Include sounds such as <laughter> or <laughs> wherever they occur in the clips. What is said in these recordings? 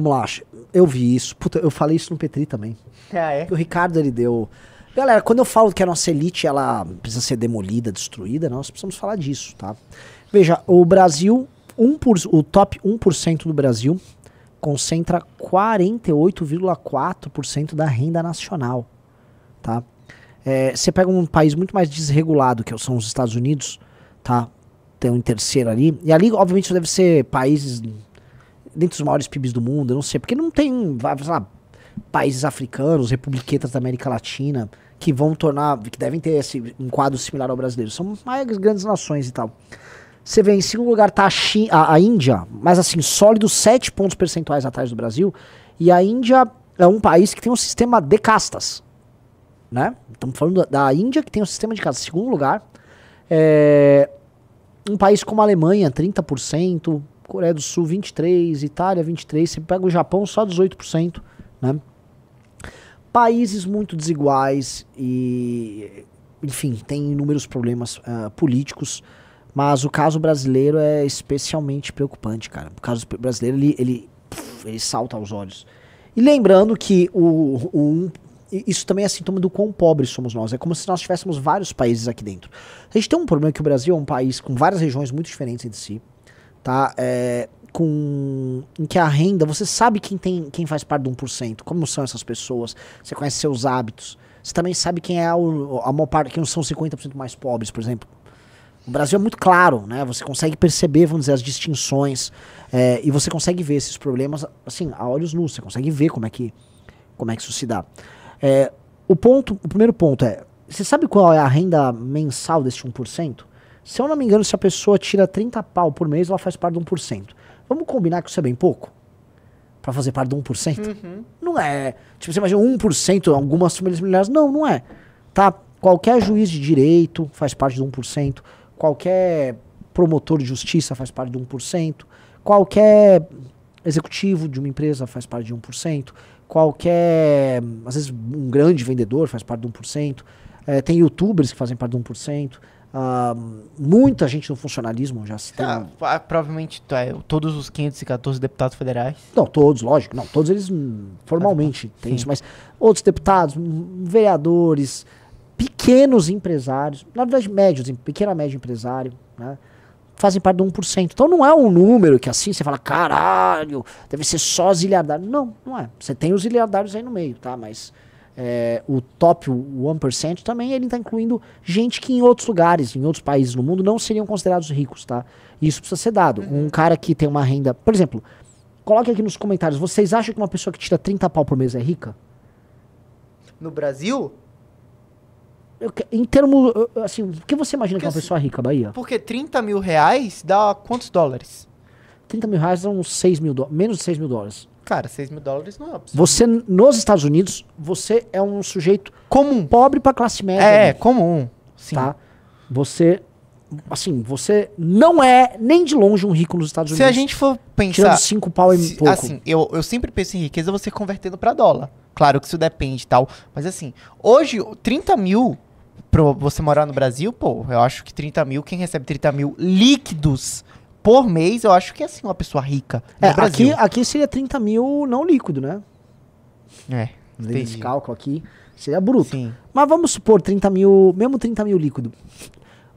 Vamos lá, eu vi isso. Puta, eu falei isso no Petri também. Ah, é? O Ricardo, ele deu... Galera, quando eu falo que a nossa elite, ela precisa ser demolida, destruída, nós precisamos falar disso, tá? Veja, o Brasil, um por, o top 1% do Brasil concentra 48,4% da renda nacional, tá? É, você é, pega um país muito mais desregulado, que são os Estados Unidos, tá? Tem um terceiro ali. E ali, obviamente, deve ser países dentre os maiores PIBs do mundo, eu não sei, porque não tem, sei lá, países africanos, republiquetas da América Latina, que vão tornar, que devem ter esse, um quadro similar ao brasileiro. São mais grandes nações e tal. Você vê, em segundo lugar está a, a, a Índia, mas assim, sólido 7 pontos percentuais atrás do Brasil. E a Índia é um país que tem um sistema de castas. Né? Estamos falando da, da Índia, que tem um sistema de castas. Segundo lugar, é, um país como a Alemanha, 30%, Coreia do Sul 23, Itália 23, você pega o Japão só 18%, né? Países muito desiguais e, enfim, tem inúmeros problemas uh, políticos, mas o caso brasileiro é especialmente preocupante, cara. O caso brasileiro, ele, ele, ele salta aos olhos. E lembrando que o, o isso também é sintoma do quão pobres somos nós. É como se nós tivéssemos vários países aqui dentro. A gente tem um problema que o Brasil é um país com várias regiões muito diferentes entre si tá? É, com em que a renda, você sabe quem tem, quem faz parte do 1%, como são essas pessoas, você conhece seus hábitos. Você também sabe quem é a, a maior parte, quem são 50% mais pobres, por exemplo. O Brasil é muito claro, né? Você consegue perceber, vamos dizer, as distinções é, e você consegue ver esses problemas, assim, a olhos nus. Você consegue ver como é que, como é que isso se dá. É, o ponto, o primeiro ponto é, você sabe qual é a renda mensal desse 1%? Se eu não me engano, se a pessoa tira 30 pau por mês, ela faz parte de 1%. Vamos combinar que isso é bem pouco? Para fazer parte de 1%? Uhum. Não é. Tipo, você imagina 1%, algumas famílias milhares. Não, não é. Tá? Qualquer juiz de direito faz parte de 1%. Qualquer promotor de justiça faz parte de 1%. Qualquer executivo de uma empresa faz parte de 1%. Qualquer, às vezes, um grande vendedor faz parte de 1%. É, tem youtubers que fazem parte de 1%. Uh, muita gente no funcionalismo já se tá, tem. Ah, provavelmente tá, é, todos os 514 deputados federais. Não, todos, lógico. Não, todos eles hum, formalmente ah, tem isso, mas outros deputados, hum, vereadores, pequenos empresários, na verdade, médios, pequeno a médio empresário, né? Fazem parte do 1%. Então não é um número que assim você fala, caralho, deve ser só os iliardários. Não, não é. Você tem os iliardários aí no meio, tá? Mas é, o top 1%, também ele está incluindo gente que em outros lugares, em outros países no mundo, não seriam considerados ricos, tá? Isso precisa ser dado. Uhum. Um cara que tem uma renda. Por exemplo, coloque aqui nos comentários: vocês acham que uma pessoa que tira 30 pau por mês é rica? No Brasil? Eu, em termos. Assim, o que você imagina porque, que é uma pessoa assim, rica, Bahia? Porque 30 mil reais dá quantos dólares? 30 mil reais dá uns 6 mil dólares. Menos de 6 mil dólares. Cara, 6 mil dólares não é absurdo. Você, nos Estados Unidos, você é um sujeito comum, pobre para classe média. É, comum. Sim. Tá? Você, assim, você não é nem de longe um rico nos Estados Unidos. Se a gente for pensar... Tirando cinco pau e se, pouco. Assim, eu, eu sempre penso em riqueza você convertendo para dólar. Claro que isso depende e tal. Mas assim, hoje, 30 mil pra você morar no Brasil, pô, eu acho que 30 mil, quem recebe 30 mil líquidos por mês, eu acho que é assim uma pessoa rica. É, aqui, aqui seria 30 mil não líquido, né? É. Tem esse cálculo aqui. Seria bruto. Sim. Mas vamos supor 30 mil, mesmo 30 mil líquido.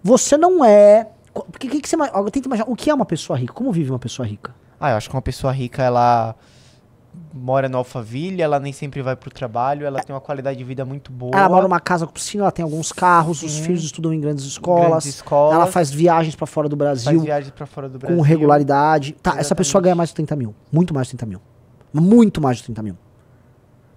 Você não é. Porque que, que você. Tenta imaginar o que é uma pessoa rica? Como vive uma pessoa rica? Ah, eu acho que uma pessoa rica, ela mora no Alphaville, ela nem sempre vai pro trabalho, ela tem uma qualidade de vida muito boa. Ela mora numa casa com piscina, ela tem alguns carros, Sim. os filhos estudam em grandes escolas. Grandes escolas. Ela faz viagens para fora do Brasil. Faz viagens fora do Brasil. Com regularidade. Tá, Exatamente. essa pessoa ganha mais de 30 mil. Muito mais de 30 mil. Muito mais de 30 mil.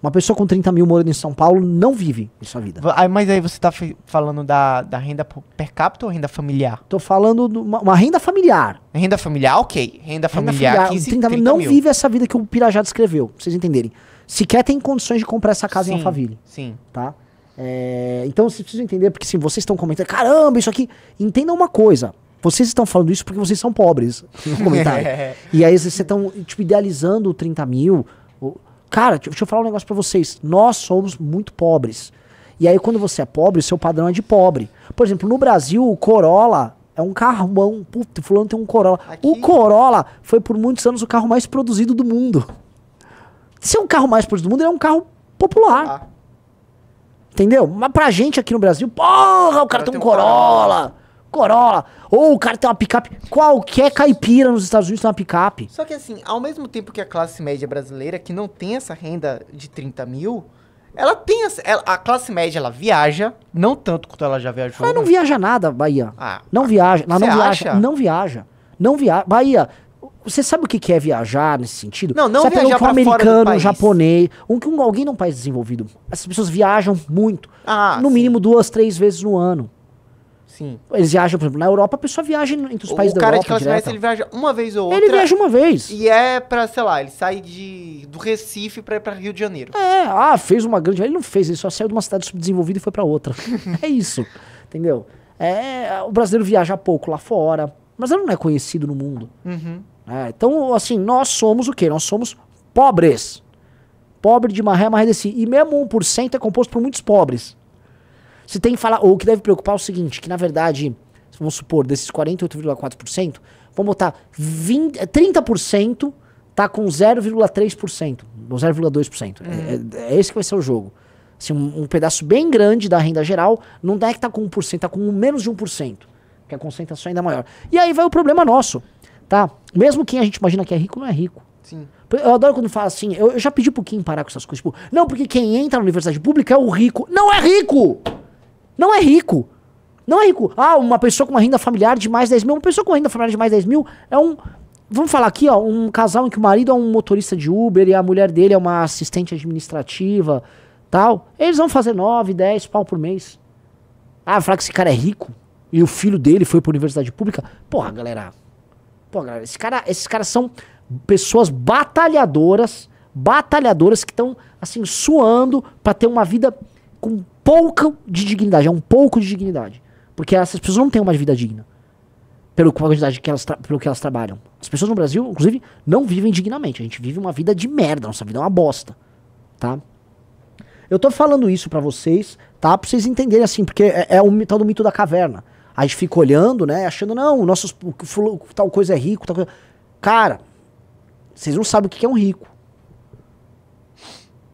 Uma pessoa com 30 mil morando em São Paulo não vive isso a vida. Ah, mas aí você está falando da, da renda per capita ou renda familiar? Tô falando de uma, uma renda familiar. Renda familiar, ok. Renda familiar, renda familiar 15, 30, 30 Não mil. vive essa vida que o Pirajá descreveu, pra vocês entenderem. Sequer tem condições de comprar essa casa sim, em Alphaville. Sim. Tá? É, então vocês precisam entender, porque se assim, vocês estão comentando, caramba, isso aqui. Entendam uma coisa. Vocês estão falando isso porque vocês são pobres. No comentário. <laughs> e aí vocês estão, tipo, idealizando o 30 mil. Cara, deixa eu falar um negócio para vocês. Nós somos muito pobres. E aí, quando você é pobre, o seu padrão é de pobre. Por exemplo, no Brasil, o Corolla é um carrão. Puta, fulano tem um Corolla. Aqui... O Corolla foi por muitos anos o carro mais produzido do mundo. Se é um carro mais produzido do mundo, ele é um carro popular. Ah. Entendeu? Mas pra gente aqui no Brasil, porra, o cara, cara tem um Corolla. Um Corolla. Corolla, ou o cara tem uma picape. Qualquer caipira nos Estados Unidos tem uma picape. Só que assim, ao mesmo tempo que a classe média brasileira, que não tem essa renda de 30 mil, ela tem essa, ela, a classe média, ela viaja, não tanto quanto ela já viajou. Mas não mas... viaja nada, Bahia. Ah, não viaja, ela não viaja, acha? não viaja. Não viaja. Bahia, você sabe o que é viajar nesse sentido? Não, não você viajar pega um, um americano, um japonês, um, um alguém num país desenvolvido. Essas pessoas viajam muito. Ah, no sim. mínimo duas, três vezes no ano. Sim. Eles viajam, por exemplo, na Europa a pessoa viaja entre os o países da Europa. O cara de classe média, ele viaja uma vez ou outra. Ele viaja uma vez. E é pra, sei lá, ele sai de, do Recife pra ir pra Rio de Janeiro. É, ah, fez uma grande. Ele não fez, ele só saiu de uma cidade subdesenvolvida e foi pra outra. <laughs> é isso. Entendeu? É, o brasileiro viaja pouco lá fora. mas ele não é conhecido no mundo. Uhum. É, então, assim, nós somos o quê? Nós somos pobres. Pobre de maré, maré desse. E mesmo 1% é composto por muitos pobres. Você tem que falar, ou o que deve preocupar é o seguinte, que na verdade, vamos supor, desses 48,4%, vamos botar 20, 30% é, tá com 0,3%, ou 0,2%. É, uhum. É, é, esse que vai ser o jogo. Assim, um, um, pedaço bem grande da renda geral não é que tá com 1%, tá com menos de 1%, que a concentração é ainda maior. E aí vai o problema nosso, tá? Mesmo quem a gente imagina que é rico, não é rico. Sim. Eu adoro quando fala assim, eu, eu já pedi pro Kim parar com essas coisas, tipo, não, porque quem entra na universidade pública é o rico. Não é rico! Não é rico. Não é rico. Ah, uma pessoa com uma renda familiar de mais 10 mil. Uma pessoa com uma renda familiar de mais 10 mil é um. Vamos falar aqui, ó, um casal em que o marido é um motorista de Uber e a mulher dele é uma assistente administrativa, tal. Eles vão fazer 9, 10 pau por mês. Ah, falar que esse cara é rico e o filho dele foi pra universidade pública. Porra, galera. Porra, galera, esse cara, esses caras são pessoas batalhadoras, batalhadoras que estão assim suando para ter uma vida com pouco de dignidade, é um pouco de dignidade. Porque essas pessoas não têm uma vida digna. Pelo, quantidade que elas pelo que elas trabalham. As pessoas no Brasil, inclusive, não vivem dignamente. A gente vive uma vida de merda. Nossa vida é uma bosta. Tá? Eu tô falando isso para vocês, tá? Pra vocês entenderem assim, porque é, é o tal tá do mito da caverna. A gente fica olhando, né? Achando, não, nossos, tal coisa é rico, tal coisa. Cara, vocês não sabem o que é um rico.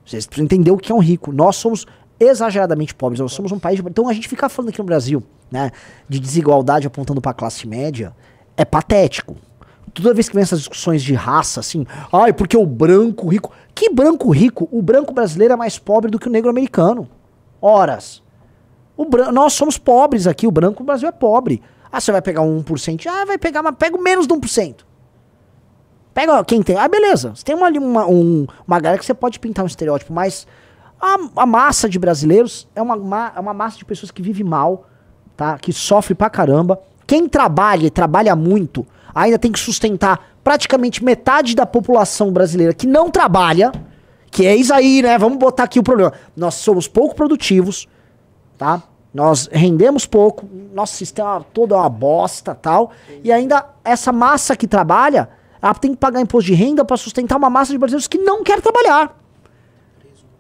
Vocês precisam entender o que é um rico. Nós somos exageradamente pobres. Nós somos um país. De... Então a gente ficar falando aqui no Brasil, né, de desigualdade apontando para a classe média, é patético. Toda vez que vem essas discussões de raça, assim, ai, porque o branco rico. Que branco rico? O branco brasileiro é mais pobre do que o negro americano. Horas. O bran... Nós somos pobres aqui, o branco no Brasil é pobre. Ah, você vai pegar um 1%? Ah, vai pegar, mas pega menos de 1%. Pega quem tem. Ah, beleza. Você tem uma, uma, um, uma galera que você pode pintar um estereótipo mais a, a massa de brasileiros é uma, é uma massa de pessoas que vive mal, tá? Que sofre pra caramba. Quem trabalha e trabalha muito, ainda tem que sustentar praticamente metade da população brasileira que não trabalha, que é isso aí, né? Vamos botar aqui o problema. Nós somos pouco produtivos, tá? Nós rendemos pouco, nosso sistema todo é uma bosta, tal. Sim. E ainda essa massa que trabalha, ela tem que pagar imposto de renda para sustentar uma massa de brasileiros que não quer trabalhar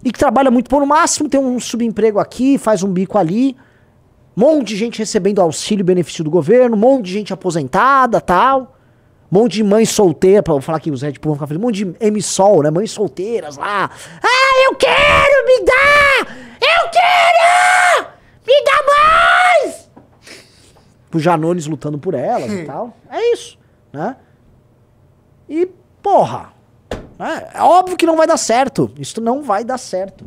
e que trabalha muito por no máximo, tem um subemprego aqui, faz um bico ali. Um monte de gente recebendo auxílio e benefício do governo, um monte de gente aposentada tal. Um monte de mãe solteira, pra falar que os Red Bull vão ficar um monte de emissol, né? Mães solteiras lá. Ah, eu quero, me dá! Eu quero! Me dá mais! Os Janones lutando por elas e <laughs> tal. É isso, né? E, porra, é, é óbvio que não vai dar certo. Isso não vai dar certo.